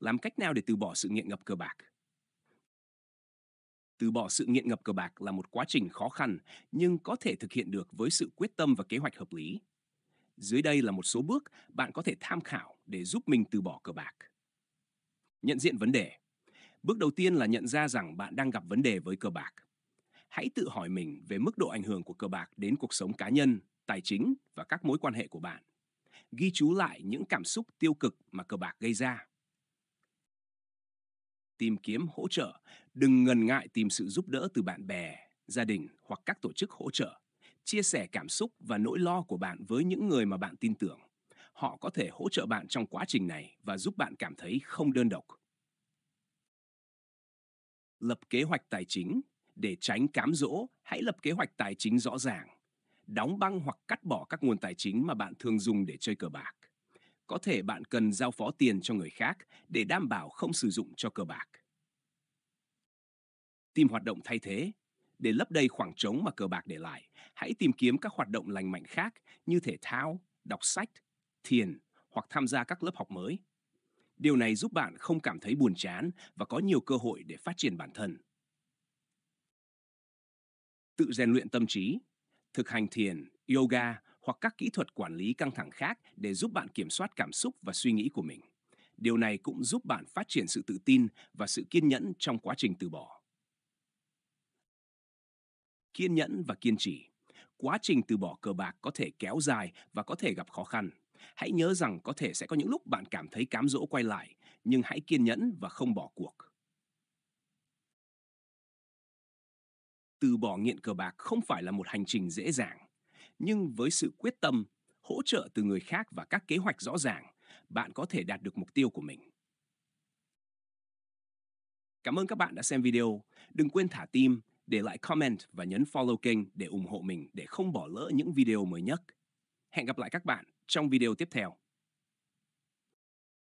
Làm cách nào để từ bỏ sự nghiện ngập cờ bạc? Từ bỏ sự nghiện ngập cờ bạc là một quá trình khó khăn nhưng có thể thực hiện được với sự quyết tâm và kế hoạch hợp lý. Dưới đây là một số bước bạn có thể tham khảo để giúp mình từ bỏ cờ bạc. Nhận diện vấn đề. Bước đầu tiên là nhận ra rằng bạn đang gặp vấn đề với cờ bạc. Hãy tự hỏi mình về mức độ ảnh hưởng của cờ bạc đến cuộc sống cá nhân, tài chính và các mối quan hệ của bạn. Ghi chú lại những cảm xúc tiêu cực mà cờ bạc gây ra tìm kiếm hỗ trợ, đừng ngần ngại tìm sự giúp đỡ từ bạn bè, gia đình hoặc các tổ chức hỗ trợ. Chia sẻ cảm xúc và nỗi lo của bạn với những người mà bạn tin tưởng. Họ có thể hỗ trợ bạn trong quá trình này và giúp bạn cảm thấy không đơn độc. Lập kế hoạch tài chính để tránh cám dỗ, hãy lập kế hoạch tài chính rõ ràng. Đóng băng hoặc cắt bỏ các nguồn tài chính mà bạn thường dùng để chơi cờ bạc có thể bạn cần giao phó tiền cho người khác để đảm bảo không sử dụng cho cờ bạc. Tìm hoạt động thay thế. Để lấp đầy khoảng trống mà cờ bạc để lại, hãy tìm kiếm các hoạt động lành mạnh khác như thể thao, đọc sách, thiền hoặc tham gia các lớp học mới. Điều này giúp bạn không cảm thấy buồn chán và có nhiều cơ hội để phát triển bản thân. Tự rèn luyện tâm trí, thực hành thiền, yoga hoặc các kỹ thuật quản lý căng thẳng khác để giúp bạn kiểm soát cảm xúc và suy nghĩ của mình. Điều này cũng giúp bạn phát triển sự tự tin và sự kiên nhẫn trong quá trình từ bỏ. Kiên nhẫn và kiên trì. Quá trình từ bỏ cờ bạc có thể kéo dài và có thể gặp khó khăn. Hãy nhớ rằng có thể sẽ có những lúc bạn cảm thấy cám dỗ quay lại, nhưng hãy kiên nhẫn và không bỏ cuộc. Từ bỏ nghiện cờ bạc không phải là một hành trình dễ dàng nhưng với sự quyết tâm, hỗ trợ từ người khác và các kế hoạch rõ ràng, bạn có thể đạt được mục tiêu của mình. Cảm ơn các bạn đã xem video. Đừng quên thả tim, để lại comment và nhấn follow kênh để ủng hộ mình để không bỏ lỡ những video mới nhất. Hẹn gặp lại các bạn trong video tiếp theo.